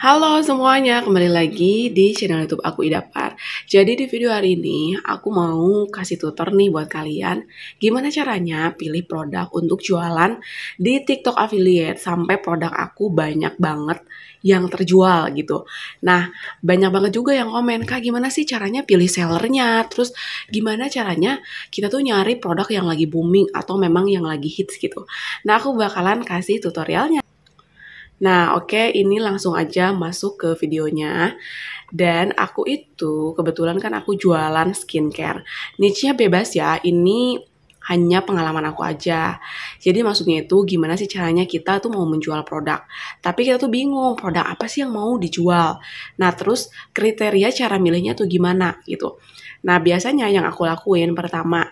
Halo semuanya, kembali lagi di channel YouTube aku Idapar. Jadi di video hari ini aku mau kasih tutor nih buat kalian gimana caranya pilih produk untuk jualan di TikTok affiliate sampai produk aku banyak banget yang terjual gitu. Nah, banyak banget juga yang komen, "Kak, gimana sih caranya pilih sellernya? Terus gimana caranya kita tuh nyari produk yang lagi booming atau memang yang lagi hits gitu?" Nah, aku bakalan kasih tutorialnya. Nah, oke, okay, ini langsung aja masuk ke videonya. Dan aku itu kebetulan kan aku jualan skincare. Niche-nya bebas ya, ini hanya pengalaman aku aja. Jadi maksudnya itu gimana sih caranya kita tuh mau menjual produk. Tapi kita tuh bingung produk apa sih yang mau dijual. Nah, terus kriteria cara milihnya tuh gimana gitu. Nah, biasanya yang aku lakuin pertama,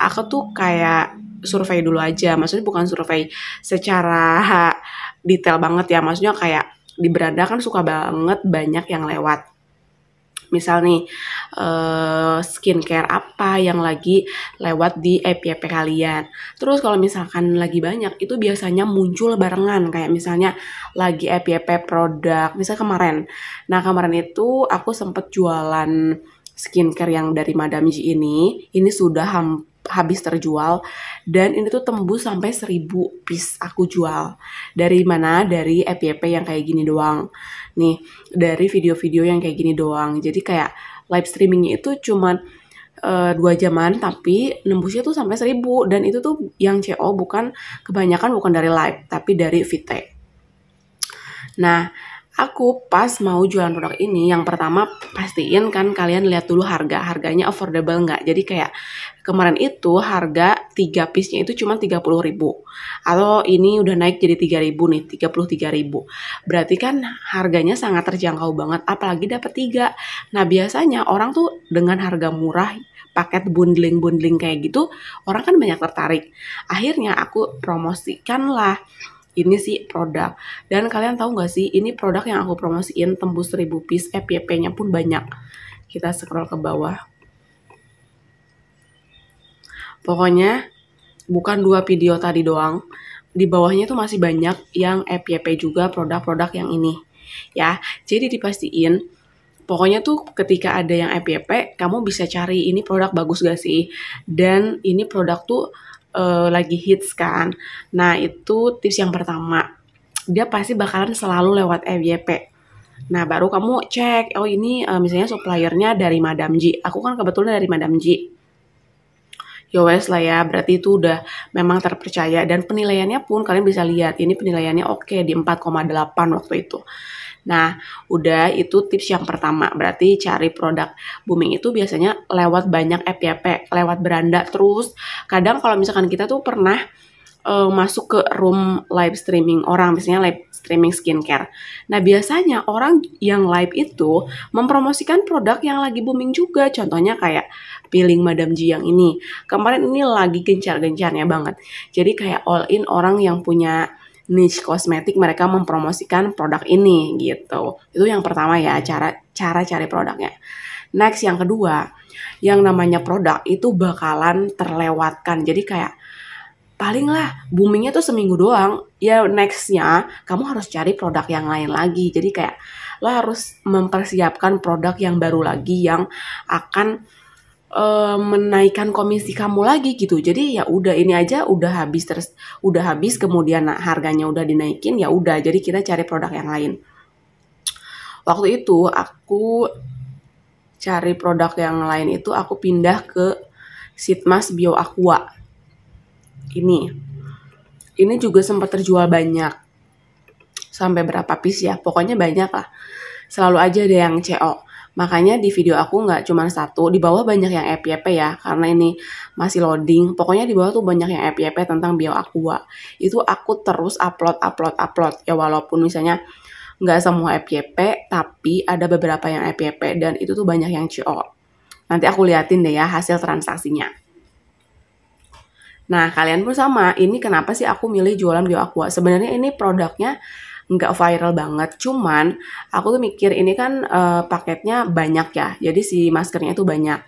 aku tuh kayak survei dulu aja. Maksudnya bukan survei secara detail banget ya maksudnya kayak di beranda kan suka banget banyak yang lewat misal nih uh, skincare apa yang lagi lewat di FYP kalian. Terus kalau misalkan lagi banyak itu biasanya muncul barengan kayak misalnya lagi FYP produk, misal kemarin. Nah, kemarin itu aku sempet jualan skincare yang dari Madam G ini, ini sudah hampir habis terjual dan ini tuh tembus sampai 1000 piece aku jual. Dari mana? Dari FYP yang kayak gini doang. Nih, dari video-video yang kayak gini doang. Jadi kayak live streamingnya itu cuman eh, dua uh, jaman tapi nembusnya tuh sampai 1000 dan itu tuh yang CO bukan kebanyakan bukan dari live tapi dari VT. Nah, Aku pas mau jualan produk ini, yang pertama pastiin kan kalian lihat dulu harga, harganya affordable nggak. Jadi kayak kemarin itu harga 3 piece-nya itu cuma 30 ribu. Atau ini udah naik jadi 3 ribu nih, 33 ribu. Berarti kan harganya sangat terjangkau banget, apalagi dapat 3. Nah biasanya orang tuh dengan harga murah, paket bundling-bundling kayak gitu, orang kan banyak tertarik. Akhirnya aku promosikan lah ini sih produk dan kalian tahu gak sih ini produk yang aku promosiin tembus 1000 piece FYP-nya eh, pun banyak kita scroll ke bawah pokoknya bukan dua video tadi doang di bawahnya tuh masih banyak yang FYP eh, juga produk-produk yang ini ya jadi dipastiin pokoknya tuh ketika ada yang FYP eh, kamu bisa cari ini produk bagus gak sih dan ini produk tuh uh, lagi hits kan. Nah, itu tips yang pertama. Dia pasti bakalan selalu lewat FYP. Nah, baru kamu cek, oh ini uh, misalnya suppliernya dari Madam G. Aku kan kebetulan dari Madam G. Yowes ya lah ya, berarti itu udah memang terpercaya. Dan penilaiannya pun kalian bisa lihat, ini penilaiannya oke okay, di 4,8 waktu itu. Nah, udah itu tips yang pertama. Berarti cari produk booming itu biasanya lewat banyak FYP, ya, lewat beranda terus. Kadang kalau misalkan kita tuh pernah uh, masuk ke room live streaming orang, misalnya live streaming skincare. Nah, biasanya orang yang live itu mempromosikan produk yang lagi booming juga. Contohnya kayak peeling Madam G yang ini. Kemarin ini lagi gencar-gencarnya banget. Jadi kayak all in orang yang punya niche kosmetik mereka mempromosikan produk ini gitu. Itu yang pertama ya cara cara cari produknya. Next yang kedua, yang namanya produk itu bakalan terlewatkan. Jadi kayak paling lah boomingnya tuh seminggu doang. Ya nextnya kamu harus cari produk yang lain lagi. Jadi kayak lo harus mempersiapkan produk yang baru lagi yang akan uh, menaikkan komisi kamu lagi gitu. Jadi ya udah ini aja udah habis terus udah habis kemudian harganya udah dinaikin ya udah. Jadi kita cari produk yang lain. Waktu itu aku cari produk yang lain itu aku pindah ke Sitmas Bio Aqua. Ini. Ini juga sempat terjual banyak. Sampai berapa piece ya? Pokoknya banyak lah. Selalu aja ada yang CO Makanya di video aku nggak cuma satu, di bawah banyak yang FYP ya, karena ini masih loading. Pokoknya di bawah tuh banyak yang FYP tentang bio aku. Itu aku terus upload, upload, upload. Ya walaupun misalnya nggak semua FYP tapi ada beberapa yang FYP dan itu tuh banyak yang CO. Nanti aku liatin deh ya hasil transaksinya. Nah, kalian pun sama, ini kenapa sih aku milih jualan bio aku? Sebenarnya ini produknya nggak viral banget. Cuman aku tuh mikir ini kan uh, paketnya banyak ya. Jadi si maskernya itu banyak.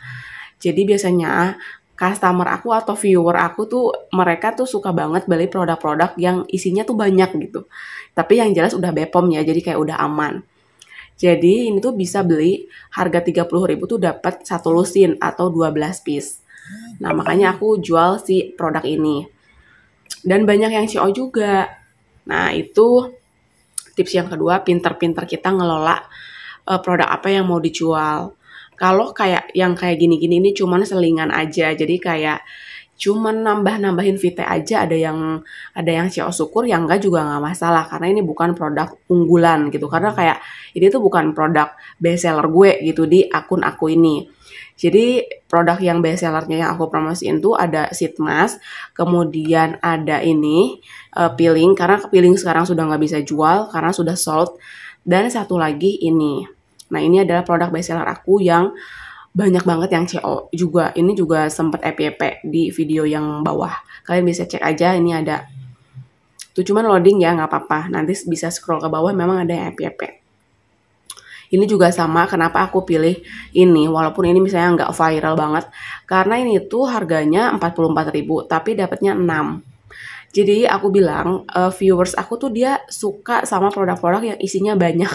Jadi biasanya customer aku atau viewer aku tuh mereka tuh suka banget beli produk-produk yang isinya tuh banyak gitu. Tapi yang jelas udah Bepom ya, jadi kayak udah aman. Jadi ini tuh bisa beli harga ribu tuh dapat satu lusin atau 12 piece. Nah, makanya aku jual si produk ini. Dan banyak yang CO juga. Nah, itu Tips yang kedua, pinter-pinter kita ngelola uh, produk apa yang mau dijual. Kalau kayak yang kayak gini-gini ini cuman selingan aja, jadi kayak cuman nambah-nambahin vite aja ada yang ada yang CEO syukur yang enggak juga nggak masalah karena ini bukan produk unggulan gitu karena hmm. kayak ini tuh bukan produk best seller gue gitu di akun aku ini jadi produk yang best sellernya yang aku promosiin tuh ada sheet mask, kemudian ada ini uh, eh, peeling karena peeling sekarang sudah nggak bisa jual karena sudah sold dan satu lagi ini. Nah ini adalah produk best seller aku yang banyak banget yang CO juga. Ini juga sempat EPP di video yang bawah. Kalian bisa cek aja ini ada. Itu cuman loading ya, nggak apa-apa. Nanti bisa scroll ke bawah memang ada yang EPP. Ini juga sama kenapa aku pilih ini walaupun ini misalnya nggak viral banget karena ini tuh harganya 44.000 tapi dapatnya 6. Jadi aku bilang uh, viewers aku tuh dia suka sama produk-produk yang isinya banyak,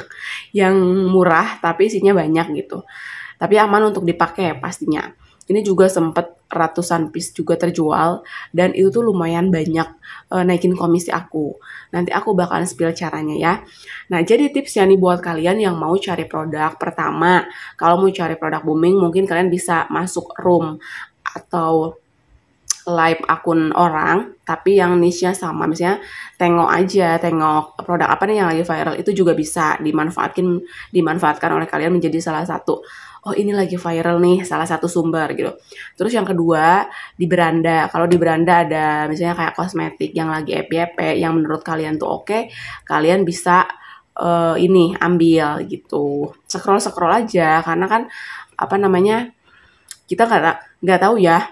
yang murah tapi isinya banyak gitu tapi aman untuk dipakai pastinya. Ini juga sempat ratusan piece juga terjual dan itu tuh lumayan banyak e, naikin komisi aku. Nanti aku bakalan spill caranya ya. Nah, jadi tipsnya nih buat kalian yang mau cari produk pertama, kalau mau cari produk booming mungkin kalian bisa masuk room atau live akun orang tapi yang niche-nya sama misalnya tengok aja tengok produk apa nih yang lagi viral itu juga bisa dimanfaatkan dimanfaatkan oleh kalian menjadi salah satu oh ini lagi viral nih salah satu sumber gitu. Terus yang kedua di beranda. Kalau di beranda ada misalnya kayak kosmetik yang lagi epp yang menurut kalian tuh oke, okay, kalian bisa uh, ini ambil gitu. Scroll scroll aja karena kan apa namanya kita nggak nggak tahu ya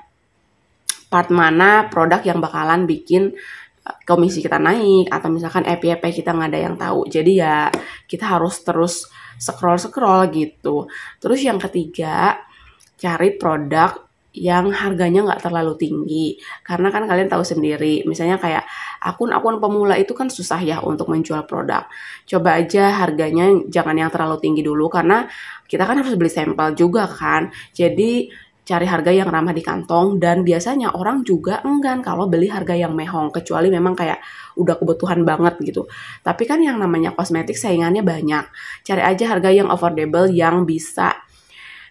part mana produk yang bakalan bikin komisi kita naik atau misalkan EPP e kita nggak ada yang tahu. Jadi ya kita harus terus scroll-scroll gitu. Terus yang ketiga, cari produk yang harganya nggak terlalu tinggi karena kan kalian tahu sendiri misalnya kayak akun-akun pemula itu kan susah ya untuk menjual produk coba aja harganya jangan yang terlalu tinggi dulu karena kita kan harus beli sampel juga kan jadi cari harga yang ramah di kantong dan biasanya orang juga enggan kalau beli harga yang mehong kecuali memang kayak udah kebutuhan banget gitu. Tapi kan yang namanya kosmetik saingannya banyak. Cari aja harga yang affordable yang bisa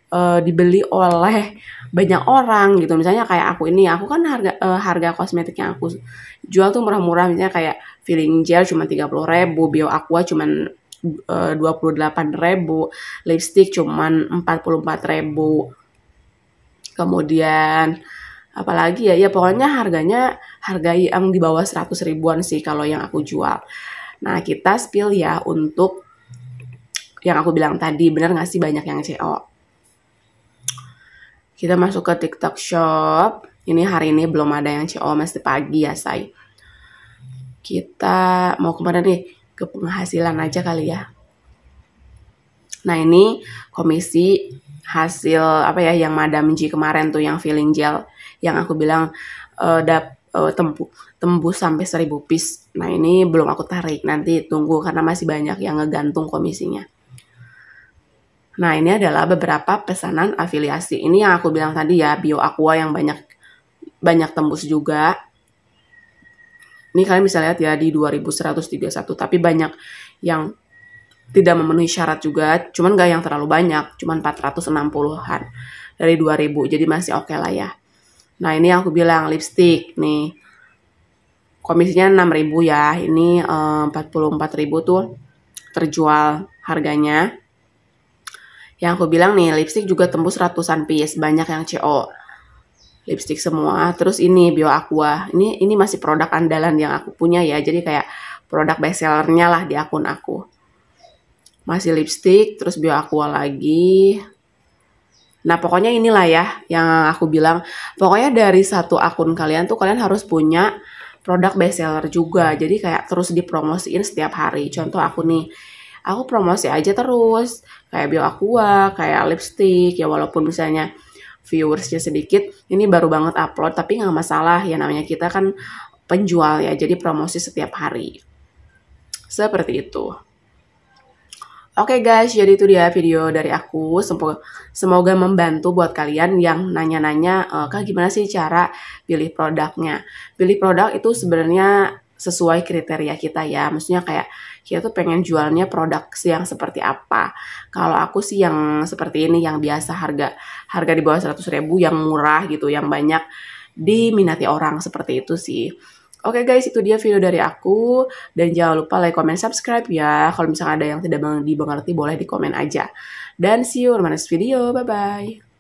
uh, dibeli oleh banyak orang gitu. Misalnya kayak aku ini, aku kan harga uh, harga kosmetik yang aku jual tuh murah-murah misalnya kayak feeling gel cuma 30 ribu, bio aqua cuma 28 eh, ribu, lipstick cuma 44 ribu, kemudian apalagi ya ya pokoknya harganya harga yang di bawah 100 ribuan sih kalau yang aku jual nah kita spill ya untuk yang aku bilang tadi benar nggak sih banyak yang CO kita masuk ke TikTok Shop ini hari ini belum ada yang CO masih pagi ya say kita mau kemana nih ke penghasilan aja kali ya nah ini komisi hasil apa ya yang Madam G kemarin tuh yang feeling gel yang aku bilang uh, dap uh, tempu, tembus sampai 1000 piece. Nah, ini belum aku tarik. Nanti tunggu karena masih banyak yang ngegantung komisinya. Nah, ini adalah beberapa pesanan afiliasi. Ini yang aku bilang tadi ya, Bio Aqua yang banyak banyak tembus juga. Ini kalian bisa lihat ya di 2131, tapi banyak yang tidak memenuhi syarat juga, cuman gak yang terlalu banyak, cuman 460-an dari 2000, jadi masih oke okay lah ya. Nah ini yang aku bilang, lipstick nih, komisinya 6000 ya, ini eh, 44000 tuh terjual harganya. Yang aku bilang nih, lipstick juga tembus ratusan piece, banyak yang CO. Lipstick semua, terus ini Bio Aqua, ini, ini masih produk andalan yang aku punya ya, jadi kayak produk bestsellernya lah di akun aku masih lipstick, terus bio aqua lagi. Nah, pokoknya inilah ya yang aku bilang. Pokoknya dari satu akun kalian tuh kalian harus punya produk bestseller juga. Jadi kayak terus dipromosiin setiap hari. Contoh aku nih, aku promosi aja terus. Kayak bio aqua, kayak lipstick, ya walaupun misalnya viewersnya sedikit. Ini baru banget upload, tapi nggak masalah. Ya namanya kita kan penjual ya, jadi promosi setiap hari. Seperti itu. Oke okay guys, jadi itu dia video dari aku. Semoga, semoga membantu buat kalian yang nanya-nanya, eh, kak gimana sih cara pilih produknya? Pilih produk itu sebenarnya sesuai kriteria kita ya. Maksudnya kayak kita tuh pengen jualnya produk yang seperti apa. Kalau aku sih yang seperti ini yang biasa harga harga di bawah 100 ribu yang murah gitu, yang banyak diminati orang seperti itu sih. Oke okay guys, itu dia video dari aku. Dan jangan lupa like, comment, subscribe ya. Kalau misalnya ada yang tidak dimengerti, boleh di komen aja. Dan see you on my next video. Bye-bye.